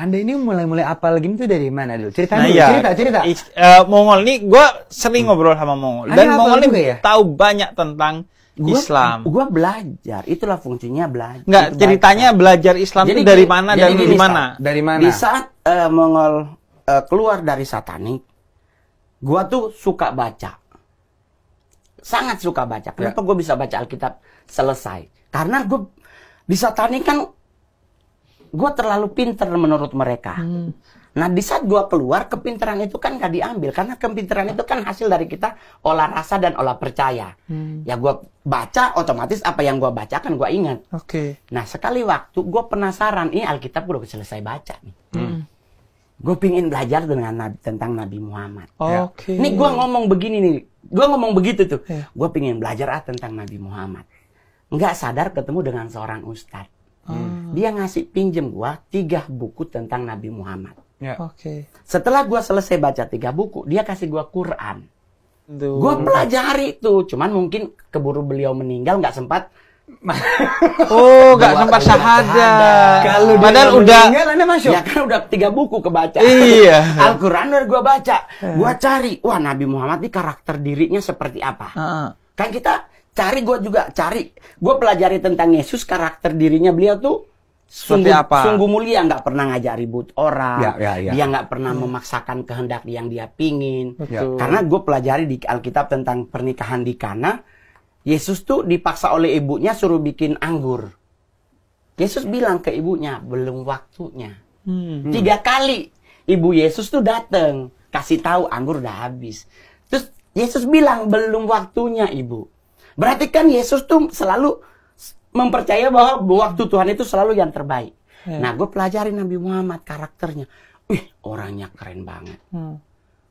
Anda ini mulai-mulai apal game itu dari mana dulu? Cerita nah, dulu, ya. cerita, cerita. Uh, Mongol ini, gue sering hmm. ngobrol sama Mongol. Ada dan Mongol ini ya? tahu banyak tentang gua, Islam. Gue belajar, itulah fungsinya belajar. Enggak, ceritanya belajar, belajar Islam jadi, itu dari mana dan dari mana? Dari mana? Di saat uh, Mongol uh, keluar dari satanik, gue tuh suka baca. Sangat suka baca. Kenapa ya. gue bisa baca Alkitab selesai? Karena gue di satanik kan gue terlalu pinter menurut mereka. Hmm. Nah di saat gue keluar kepintaran itu kan gak diambil karena kepintaran itu kan hasil dari kita olah rasa dan olah percaya. Hmm. Ya gue baca otomatis apa yang gue baca kan gue ingat. Oke. Okay. Nah sekali waktu gue penasaran ini Alkitab udah selesai baca nih. Hmm. hmm. Gue pingin belajar dengan nabi, tentang Nabi Muhammad. Oke. Okay. Ya. Nih gue ngomong begini nih, gue ngomong begitu tuh. Yeah. Gue pingin belajar ah tentang Nabi Muhammad. Nggak sadar ketemu dengan seorang ustadz. Hmm. Dia ngasih pinjem gua tiga buku tentang Nabi Muhammad. Ya. Oke. Okay. Setelah gua selesai baca tiga buku, dia kasih gua Quran. Duh. Gua pelajari itu. cuman mungkin keburu beliau meninggal nggak sempat oh, nggak sempat sahaja. Kalau padahal udah meninggal, Ya kan udah tiga buku kebaca. Iya. Al-Qur'an udah gua baca. Eh. Gua cari, wah Nabi Muhammad ini karakter dirinya seperti apa? Uh. Kan kita cari gue juga cari gue pelajari tentang Yesus karakter dirinya beliau tuh sungguh apa? sungguh mulia nggak pernah ngajak ribut orang ya, ya, ya. dia nggak pernah hmm. memaksakan kehendak yang dia pingin Betul. karena gue pelajari di Alkitab tentang pernikahan di Kana Yesus tuh dipaksa oleh ibunya suruh bikin anggur Yesus bilang ke ibunya belum waktunya hmm. tiga kali ibu Yesus tuh dateng kasih tahu anggur udah habis terus Yesus bilang belum waktunya ibu Berarti kan Yesus tuh selalu mempercaya bahwa waktu Tuhan itu selalu yang terbaik. Yeah. Nah, gue pelajari Nabi Muhammad karakternya. Wih, orangnya keren banget. Hmm.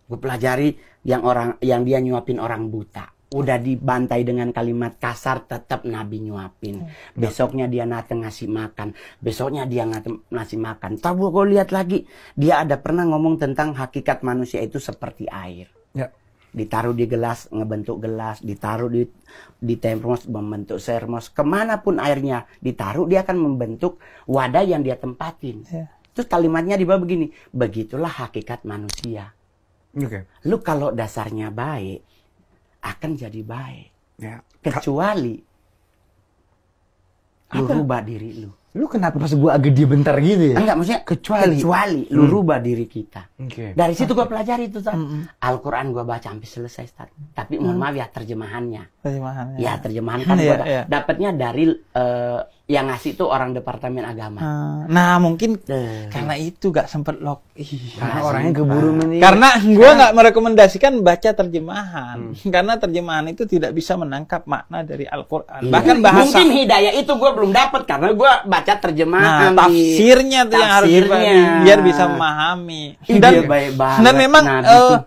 Gue pelajari yang orang yang dia nyuapin orang buta. Udah dibantai dengan kalimat kasar, tetap Nabi nyuapin. Hmm. Besoknya dia nate ngasih makan. Besoknya dia nate ngasih makan. Tahu gue lihat lagi, dia ada pernah ngomong tentang hakikat manusia itu seperti air. Ya ditaruh di gelas ngebentuk gelas ditaruh di di termos membentuk sermos kemanapun airnya ditaruh dia akan membentuk wadah yang dia tempatin yeah. terus kalimatnya di bawah begini begitulah hakikat manusia okay. lu kalau dasarnya baik akan jadi baik yeah. kecuali Ka lu rubah diri lu lu kenapa pas gua dia bentar gitu ya? Enggak, maksudnya kecuali kecuali lu hmm. rubah diri kita. Okay. Dari situ gue pelajari itu, tuh hmm, hmm. Al-Qur'an gua baca sampai selesai, start. Tapi hmm. mohon maaf ya terjemahannya. Terjemahannya. Ya, terjemahan kan gue yeah, yeah. dapatnya dari uh, yang ngasih itu orang departemen agama. Ah, nah, mungkin eh. karena itu gak sempet log. Iya, karena orangnya keburu ini. Iya. Karena gue nggak merekomendasikan baca terjemahan. Hmm. Karena terjemahan itu tidak bisa menangkap makna dari Al-Qur'an. Yeah. Bahkan bahasa Mungkin hidayah itu gue belum dapat karena gue baca terjemahan nah, tafsirnya tuh yang harus dipahami biar bisa memahami dan Dia baik banget. dan memang nah, uh,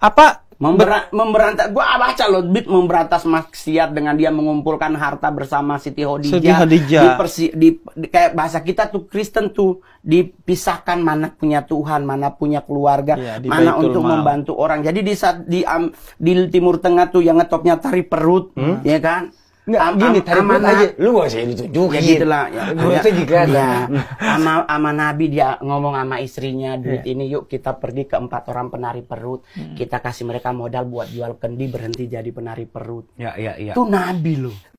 apa Member memberantas gua baca loh Bit memberantas maksiat dengan dia mengumpulkan harta bersama Siti Hodijah. Siti Di, di, di kayak bahasa kita tuh Kristen tuh dipisahkan mana punya Tuhan, mana punya keluarga, ya, mana untuk Mal. membantu orang. Jadi di saat di, di Timur Tengah tuh yang ngetopnya tari perut, hmm? ya kan? nggak am, gini, tadi aman aja. Lu gak usah ditunjukin. Kayak gitu lah. Ya, nah, gue Menurutnya juga. Ya, ama, ama Nabi dia ngomong sama istrinya, iya. duit yeah. ini yuk kita pergi ke empat orang penari perut. Hmm. Kita kasih mereka modal buat jual kendi, berhenti jadi penari perut. Ya, ya, ya. Itu Nabi loh.